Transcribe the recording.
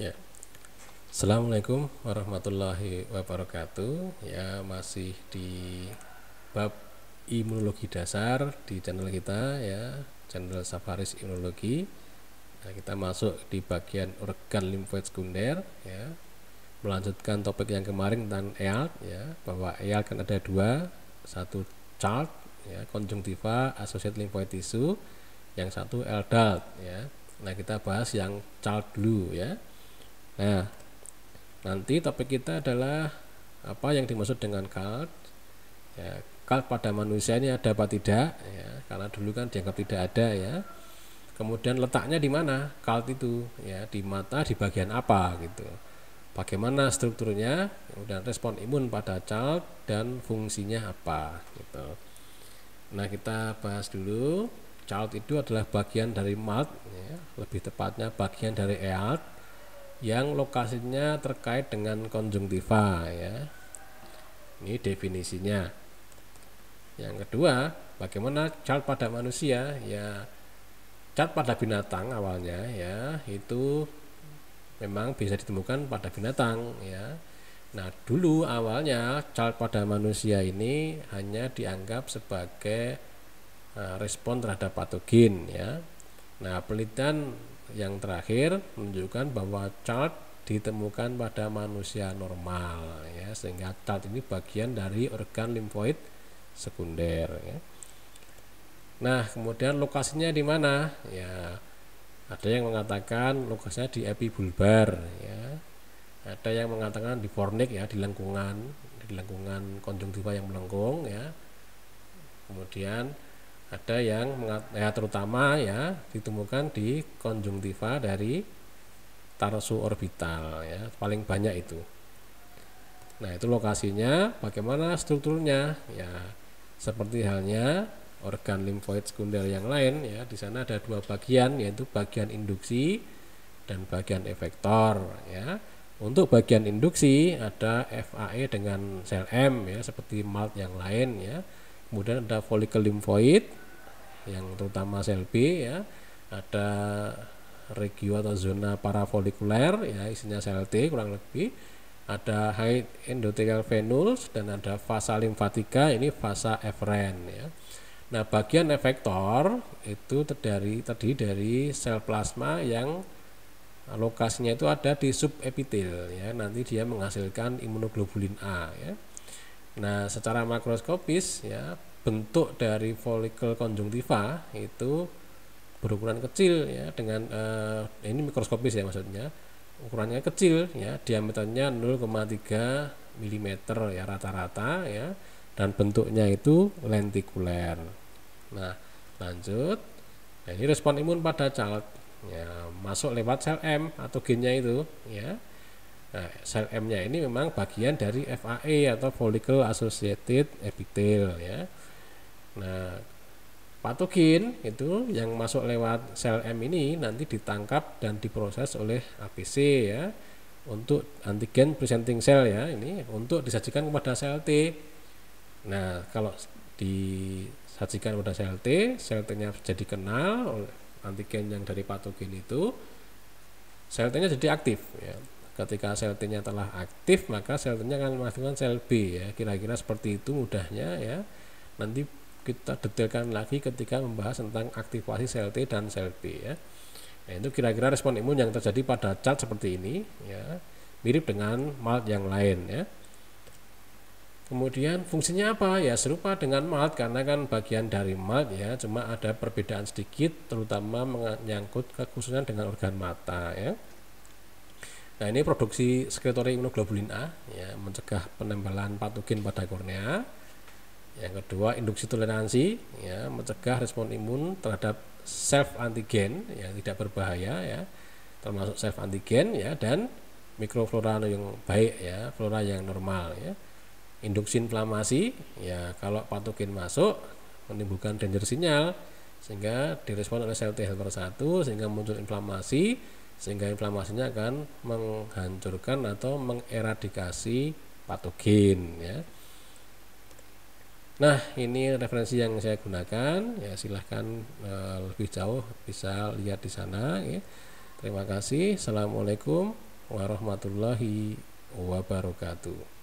Ya. Assalamualaikum warahmatullahi wabarakatuh. Ya, masih di bab imunologi dasar di channel kita ya, channel Safaris Imunologi. Nah, kita masuk di bagian organ limfoid sekunder ya. Melanjutkan topik yang kemarin tentang EALT ya, bahwa EALT kan ada dua, satu chart ya, konjungtiva, associated lymphoid tissue, yang satu e LDALT ya. Nah, kita bahas yang CHALT dulu ya Nah, nanti topik kita adalah apa yang dimaksud dengan cult. Ya, cult pada manusia ini ada apa tidak? Ya, karena dulu kan dianggap tidak ada ya. Kemudian letaknya di mana cult itu? Ya, di mata di bagian apa gitu. Bagaimana strukturnya, kemudian respon imun pada cult dan fungsinya apa gitu. Nah, kita bahas dulu child itu adalah bagian dari mat, ya, lebih tepatnya bagian dari ealt yang lokasinya terkait dengan konjungtiva ya. Ini definisinya. Yang kedua, bagaimana cat pada manusia ya cat pada binatang awalnya ya itu memang bisa ditemukan pada binatang ya. Nah, dulu awalnya cat pada manusia ini hanya dianggap sebagai uh, respon terhadap patogen ya. Nah, penelitian yang terakhir menunjukkan bahwa chart ditemukan pada manusia normal ya sehingga chart ini bagian dari organ limfoid sekunder ya. Nah, kemudian lokasinya di mana? Ya, ada yang mengatakan lokasinya di epibulbar ya. Ada yang mengatakan di fornik ya, di lengkungan, di lengkungan konjungtiva yang melengkung ya. Kemudian ada yang ya terutama ya ditemukan di konjungtiva dari tarsu orbital ya paling banyak itu nah itu lokasinya bagaimana strukturnya ya seperti halnya organ limfoid sekunder yang lain ya di sana ada dua bagian yaitu bagian induksi dan bagian efektor ya untuk bagian induksi ada FAE dengan sel M ya seperti MALT yang lain ya kemudian ada folikel limfoid yang terutama sel B ya ada regio atau zona parafolikuler ya isinya sel T kurang lebih ada high endothelial venules dan ada fasa limfatika ini fasa efferent, ya nah bagian efektor itu terdiri tadi dari sel plasma yang lokasinya itu ada di subepitel ya nanti dia menghasilkan imunoglobulin A ya Nah, secara makroskopis ya, bentuk dari folikel konjungtiva itu berukuran kecil ya dengan eh, ini mikroskopis ya maksudnya. Ukurannya kecil ya, diameternya 0,3 mm ya rata-rata ya dan bentuknya itu lentikuler. Nah, lanjut. Nah, ini respon imun pada child ya masuk lewat sel M atau gennya itu ya Nah, sel m nya ini memang bagian dari FAE atau Follicle Associated Epithel ya. Nah, patogen itu yang masuk lewat sel M ini nanti ditangkap dan diproses oleh APC ya untuk antigen presenting cell ya ini untuk disajikan kepada sel T. Nah, kalau disajikan kepada sel T, sel T-nya jadi kenal oleh antigen yang dari patogen itu, sel T-nya jadi aktif ya ketika sel T-nya telah aktif maka sel T-nya akan menghasilkan sel B ya kira-kira seperti itu mudahnya ya nanti kita detailkan lagi ketika membahas tentang aktivasi sel T dan sel B ya nah, itu kira-kira respon imun yang terjadi pada cat seperti ini ya mirip dengan MALT yang lain ya Kemudian fungsinya apa? Ya serupa dengan malt karena kan bagian dari malt ya, cuma ada perbedaan sedikit terutama menyangkut kekhususan dengan organ mata ya. Nah ini produksi sekretori imunoglobulin A ya, mencegah penempelan patogen pada kornea. Yang kedua induksi toleransi ya, mencegah respon imun terhadap self antigen yang tidak berbahaya ya termasuk self antigen ya dan mikroflora yang baik ya flora yang normal ya induksi inflamasi ya kalau patogen masuk menimbulkan danger sinyal sehingga direspon oleh sel T helper 1 sehingga muncul inflamasi sehingga inflamasinya akan menghancurkan atau mengeradikasi patogen ya. Nah, ini referensi yang saya gunakan. Ya, silahkan e, lebih jauh bisa lihat di sana. Ya. Terima kasih. Assalamualaikum warahmatullahi wabarakatuh.